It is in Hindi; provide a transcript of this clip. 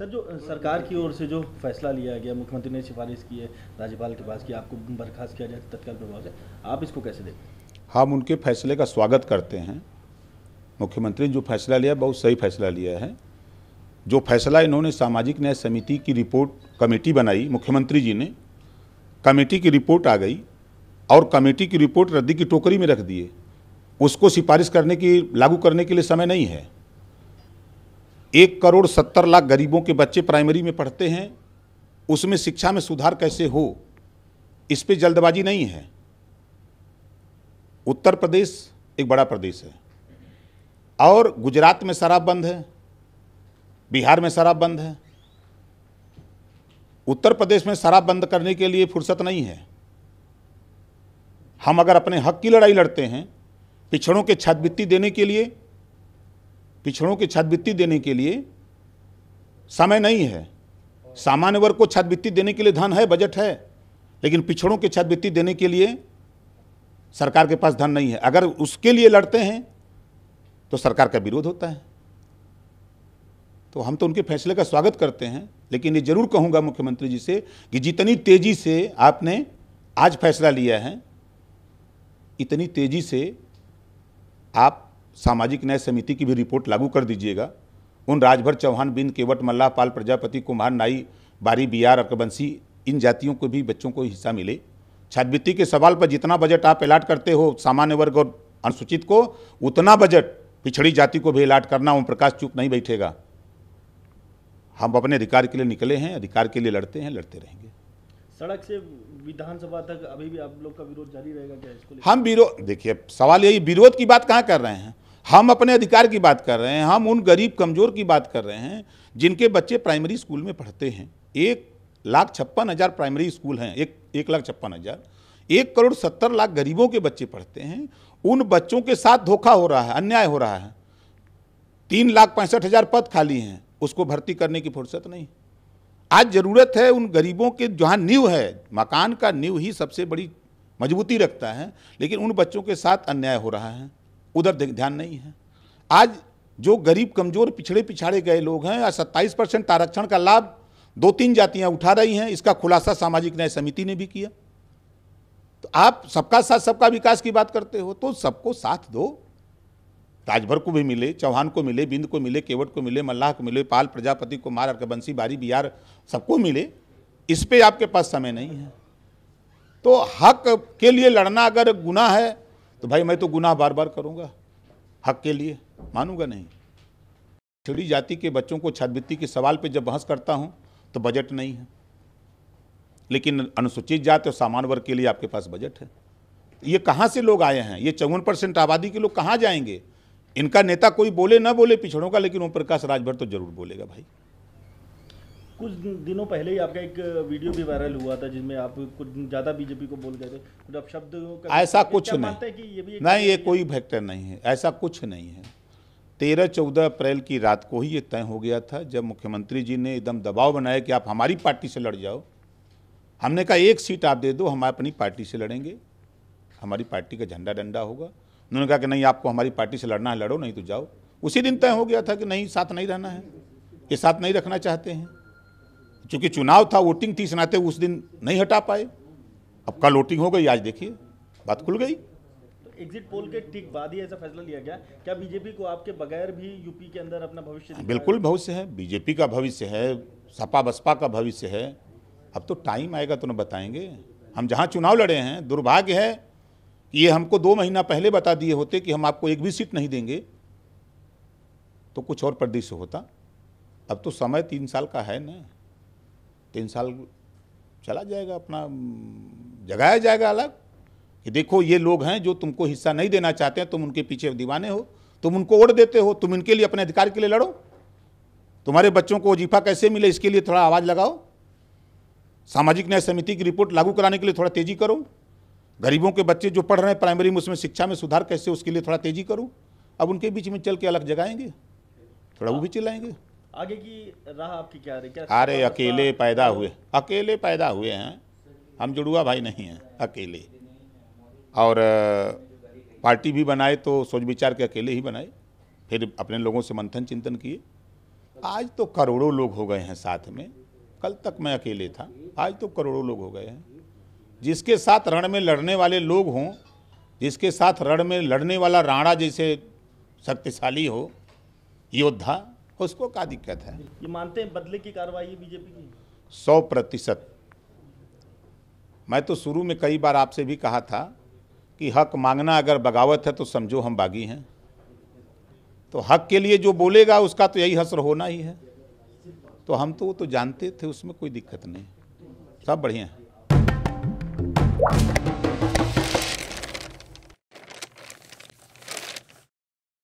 सर जो सरकार की ओर से जो फैसला लिया गया मुख्यमंत्री ने सिफारिश की है राज्यपाल के पास कि आपको बर्खास्त किया जाए तत्काल प्रभाव से आप इसको कैसे देखें हम उनके फैसले का स्वागत करते हैं मुख्यमंत्री जो फैसला लिया बहुत सही फैसला लिया है जो फैसला इन्होंने सामाजिक न्याय समिति की रिपोर्ट कमेटी बनाई मुख्यमंत्री जी ने कमेटी की रिपोर्ट आ गई और कमेटी की रिपोर्ट रद्दी की टोकरी में रख दिए उसको सिफारिश करने की लागू करने के लिए समय नहीं है एक करोड़ सत्तर लाख गरीबों के बच्चे प्राइमरी में पढ़ते हैं उसमें शिक्षा में सुधार कैसे हो इस पर जल्दबाजी नहीं है उत्तर प्रदेश एक बड़ा प्रदेश है और गुजरात में शराब बंद है बिहार में शराब बंद है उत्तर प्रदेश में शराब बंद करने के लिए फुर्सत नहीं है हम अगर अपने हक की लड़ाई लड़ते हैं पिछड़ों के छात्रवृत्ति देने के लिए पिछड़ों की छात्रवृत्ति देने के लिए समय नहीं है सामान्य वर्ग को छात्रवृत्ति देने के लिए धन है बजट है लेकिन पिछड़ों की छात्रवृत्ति देने के लिए सरकार के पास धन नहीं है अगर उसके लिए लड़ते हैं तो सरकार का विरोध होता है तो हम तो उनके फैसले का स्वागत करते हैं लेकिन ये जरूर कहूँगा मुख्यमंत्री जी से कि जितनी तेज़ी से आपने आज फैसला लिया है इतनी तेज़ी से आप सामाजिक न्याय समिति की भी रिपोर्ट लागू कर दीजिएगा उन राजभर चौहान बिंद केवट मल्लाह पाल प्रजापति कुम्हार नाई बारी बिहार अकबंसी इन जातियों को भी बच्चों को हिस्सा मिले छात्रवृत्ति के सवाल पर जितना बजट आप अलाट करते हो सामान्य वर्ग और अनुसूचित को उतना बजट पिछड़ी जाति को भी अलाट करना ओम प्रकाश चुप नहीं बैठेगा हम अपने अधिकार के लिए निकले हैं अधिकार के लिए लड़ते हैं लड़ते रहेंगे सड़क से विधानसभा तक अभी भी आप लोग का विरोध जारी रहेगा क्या इसको हम विरोध देखिए सवाल यही विरोध की बात कहाँ कर रहे हैं हम अपने अधिकार की बात कर रहे हैं हम उन गरीब कमजोर की बात कर रहे हैं जिनके बच्चे प्राइमरी स्कूल में पढ़ते हैं एक लाख छप्पन हज़ार प्राइमरी स्कूल हैं एक एक लाख छप्पन हज़ार एक करोड़ सत्तर लाख गरीबों के बच्चे पढ़ते हैं उन बच्चों के साथ धोखा हो रहा है अन्याय हो रहा है तीन लाख पैंसठ हज़ार पद खाली हैं उसको भर्ती करने की फुर्सत नहीं आज ज़रूरत है उन गरीबों के जहाँ न्यू है मकान का न्यू ही सबसे बड़ी मजबूती रखता है लेकिन उन बच्चों के साथ अन्याय हो रहा है उधर ध्यान नहीं है आज जो गरीब कमजोर पिछड़े पिछाड़े गए लोग हैं आज सत्ताईस परसेंट आरक्षण का लाभ दो तीन जातियां उठा रही हैं इसका खुलासा सामाजिक न्याय समिति ने भी किया तो आप सबका साथ सबका विकास की बात करते हो तो सबको साथ दो राजभर को भी मिले चौहान को मिले बिंद को मिले केवट को मिले मल्लाह को मिले पाल प्रजापति कुमार बंसी बारी बिहार सबको मिले इस पर आपके पास समय नहीं है तो हक के लिए लड़ना अगर गुनाह है तो भाई मैं तो गुनाह बार बार करूँगा हक के लिए मानूंगा नहीं छिड़ी जाति के बच्चों को छात्रवृत्ति के सवाल पे जब बहस करता हूँ तो बजट नहीं है लेकिन अनुसूचित जाति और सामान्य वर्ग के लिए आपके पास बजट है ये कहाँ से लोग आए हैं ये चौवन परसेंट आबादी के लोग कहाँ जाएंगे इनका नेता कोई बोले ना बोले पिछड़ों का लेकिन ओम प्रकाश राजभर तो जरूर बोलेगा भाई कुछ दिनों पहले ही आपका एक वीडियो भी वायरल हुआ था जिसमें आप कुछ ज़्यादा बीजेपी को बोल गए थे कुछ ऐसा कुछ नहीं ये भी नहीं ये कोई फैक्टर नहीं है ऐसा कुछ नहीं है तेरह चौदह अप्रैल की रात को ही ये तय हो गया था जब मुख्यमंत्री जी ने एकदम दबाव बनाया कि आप हमारी पार्टी से लड़ जाओ हमने कहा एक सीट आप दे दो हम अपनी पार्टी से लड़ेंगे हमारी पार्टी का झंडा डंडा होगा उन्होंने कहा कि नहीं आपको हमारी पार्टी से लड़ना है लड़ो नहीं तो जाओ उसी दिन तय हो गया था कि नहीं साथ नहीं रहना है ये साथ नहीं रखना चाहते हैं क्योंकि चुनाव था वोटिंग थी सुनाते उस दिन नहीं हटा पाए अब कल वोटिंग हो गई आज देखिए बात खुल गई एग्जिट तो पोल के ठीक बाद ही ऐसा फैसला लिया गया क्या बीजेपी को आपके बगैर भी यूपी के अंदर अपना भविष्य बिल्कुल भविष्य है बीजेपी का भविष्य है सपा बसपा का भविष्य है अब तो टाइम आएगा तो ना बताएंगे हम जहाँ चुनाव लड़े हैं दुर्भाग्य है ये हमको दो महीना पहले बता दिए होते कि हम आपको एक भी सीट नहीं देंगे तो कुछ और प्रदेश होता अब तो समय तीन साल का है ना तीन साल चला जाएगा अपना जगाया जाएगा अलग कि देखो ये लोग हैं जो तुमको हिस्सा नहीं देना चाहते हैं तुम उनके पीछे दीवाने हो तुम उनको ओढ़ देते हो तुम इनके लिए अपने अधिकार के लिए लड़ो तुम्हारे बच्चों को वजीफा कैसे मिले इसके लिए थोड़ा आवाज़ लगाओ सामाजिक न्याय समिति की रिपोर्ट लागू कराने के लिए थोड़ा तेज़ी करो गरीबों के बच्चे जो पढ़ रहे हैं प्राइमरी में उसमें शिक्षा में सुधार कैसे उसके लिए थोड़ा तेजी करूँ अब उनके बीच में चल के अलग जगाएंगे थोड़ा वो भी चिल्लाएंगे आगे की राह आपकी क्या रही क्या अरे अकेले पैदा हुए अकेले पैदा हुए हैं हम जुड़ुआ भाई नहीं हैं अकेले और पार्टी भी बनाए तो सोच विचार के अकेले ही बनाए फिर अपने लोगों से मंथन चिंतन किए आज तो करोड़ों लोग हो गए हैं साथ में कल तक मैं अकेले था आज तो करोड़ों लोग हो गए हैं जिसके साथ रण में लड़ने वाले लोग हों जिसके साथ रण में लड़ने वाला राणा जैसे शक्तिशाली हो योद्धा उसको क्या दिक्कत है ये मानते हैं बदले की कार्रवाई बीजेपी की सौ प्रतिशत मैं तो शुरू में कई बार आपसे भी कहा था कि हक मांगना अगर बगावत है तो समझो हम बागी हैं तो हक के लिए जो बोलेगा उसका तो यही हसर होना ही है तो हम तो वो तो जानते थे उसमें कोई दिक्कत नहीं सब बढ़िया है Thank you